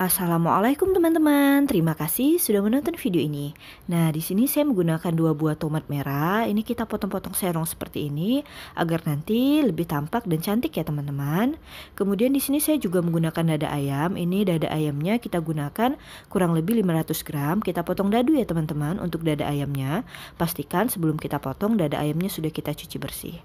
Assalamualaikum teman-teman, terima kasih sudah menonton video ini. Nah, di sini saya menggunakan dua buah tomat merah. Ini kita potong-potong serong seperti ini agar nanti lebih tampak dan cantik ya teman-teman. Kemudian di sini saya juga menggunakan dada ayam. Ini dada ayamnya kita gunakan kurang lebih 500 gram. Kita potong dadu ya teman-teman untuk dada ayamnya. Pastikan sebelum kita potong dada ayamnya sudah kita cuci bersih.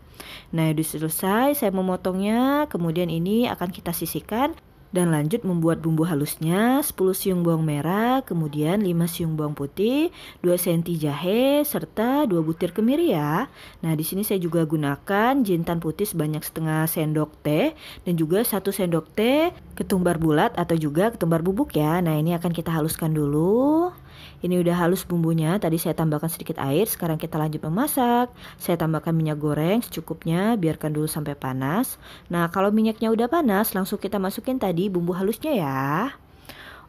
Nah, sudah selesai saya memotongnya. Kemudian ini akan kita sisihkan dan lanjut membuat bumbu halusnya 10 siung bawang merah, kemudian 5 siung bawang putih, 2 cm jahe, serta 2 butir kemiri ya. Nah, di sini saya juga gunakan jintan putih sebanyak setengah sendok teh dan juga 1 sendok teh ketumbar bulat atau juga ketumbar bubuk ya. Nah, ini akan kita haluskan dulu. Ini udah halus bumbunya, tadi saya tambahkan sedikit air, sekarang kita lanjut memasak. Saya tambahkan minyak goreng secukupnya, biarkan dulu sampai panas. Nah, kalau minyaknya udah panas, langsung kita masukin tadi bumbu halusnya ya.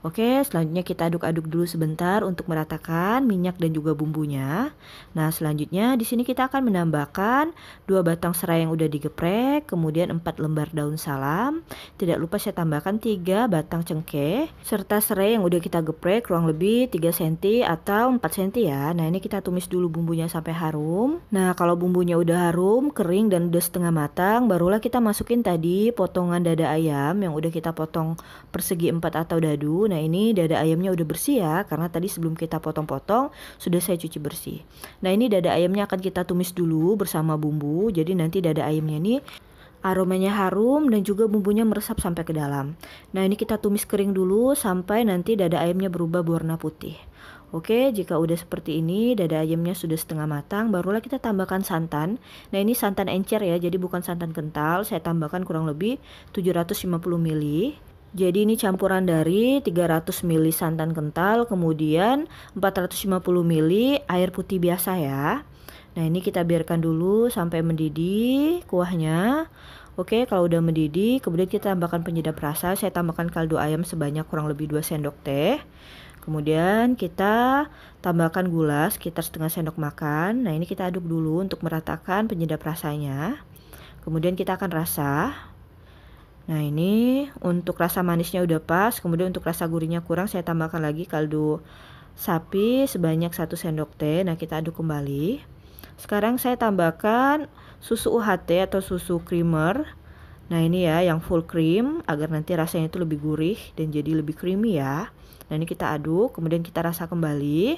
Oke, selanjutnya kita aduk-aduk dulu sebentar untuk meratakan minyak dan juga bumbunya. Nah, selanjutnya di sini kita akan menambahkan dua batang serai yang udah digeprek, kemudian 4 lembar daun salam. Tidak lupa saya tambahkan 3 batang cengkeh serta serai yang udah kita geprek kurang lebih 3 cm atau 4 cm ya. Nah, ini kita tumis dulu bumbunya sampai harum. Nah, kalau bumbunya udah harum, kering dan udah setengah matang, barulah kita masukin tadi potongan dada ayam yang udah kita potong persegi 4 atau dadu Nah ini dada ayamnya udah bersih ya karena tadi sebelum kita potong-potong sudah saya cuci bersih. Nah ini dada ayamnya akan kita tumis dulu bersama bumbu. Jadi nanti dada ayamnya ini aromanya harum dan juga bumbunya meresap sampai ke dalam. Nah, ini kita tumis kering dulu sampai nanti dada ayamnya berubah warna putih. Oke, jika udah seperti ini, dada ayamnya sudah setengah matang, barulah kita tambahkan santan. Nah, ini santan encer ya, jadi bukan santan kental. Saya tambahkan kurang lebih 750 ml. Jadi ini campuran dari 300 ml santan kental, kemudian 450 ml air putih biasa ya. Nah, ini kita biarkan dulu sampai mendidih kuahnya. Oke, kalau udah mendidih, kemudian kita tambahkan penyedap rasa. Saya tambahkan kaldu ayam sebanyak kurang lebih 2 sendok teh. Kemudian kita tambahkan gula sekitar setengah sendok makan. Nah, ini kita aduk dulu untuk meratakan penyedap rasanya. Kemudian kita akan rasa Nah ini untuk rasa manisnya udah pas, kemudian untuk rasa gurihnya kurang saya tambahkan lagi kaldu sapi sebanyak 1 sendok teh. Nah kita aduk kembali. Sekarang saya tambahkan susu UHT atau susu creamer. Nah ini ya yang full cream agar nanti rasanya itu lebih gurih dan jadi lebih creamy ya. Nah ini kita aduk, kemudian kita rasa kembali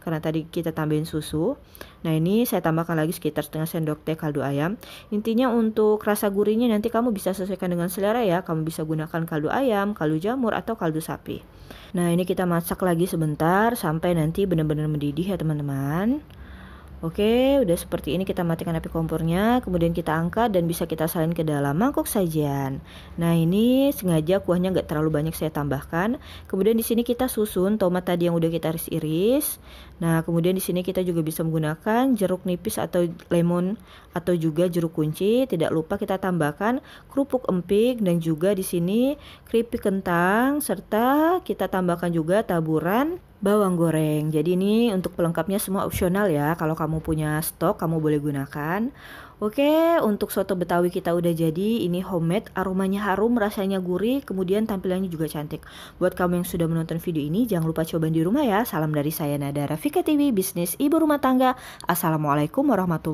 karena tadi kita tambahin susu. Nah ini saya tambahkan lagi sekitar setengah sendok teh kaldu ayam. Intinya untuk rasa gurinya nanti kamu bisa sesuaikan dengan selera ya. Kamu bisa gunakan kaldu ayam, kaldu jamur, atau kaldu sapi. Nah ini kita masak lagi sebentar sampai nanti benar-benar mendidih ya teman-teman. Oke, udah seperti ini kita matikan api kompornya, kemudian kita angkat dan bisa kita salin ke dalam mangkuk sajian. Nah, ini sengaja kuahnya nggak terlalu banyak saya tambahkan. Kemudian di sini kita susun tomat tadi yang udah kita iris-iris. Nah, kemudian di sini kita juga bisa menggunakan jeruk nipis atau lemon atau juga jeruk kunci. Tidak lupa kita tambahkan kerupuk empik dan juga di sini keripik kentang serta kita tambahkan juga taburan bawang goreng. Jadi ini untuk pelengkapnya semua opsional ya. Kalau kamu punya stok kamu boleh gunakan. Oke, untuk soto Betawi kita udah jadi. Ini homemade, aromanya harum, rasanya gurih, kemudian tampilannya juga cantik. Buat kamu yang sudah menonton video ini, jangan lupa coba di rumah ya. Salam dari saya Nada Rafika TV, bisnis ibu rumah tangga. Assalamualaikum warahmatullahi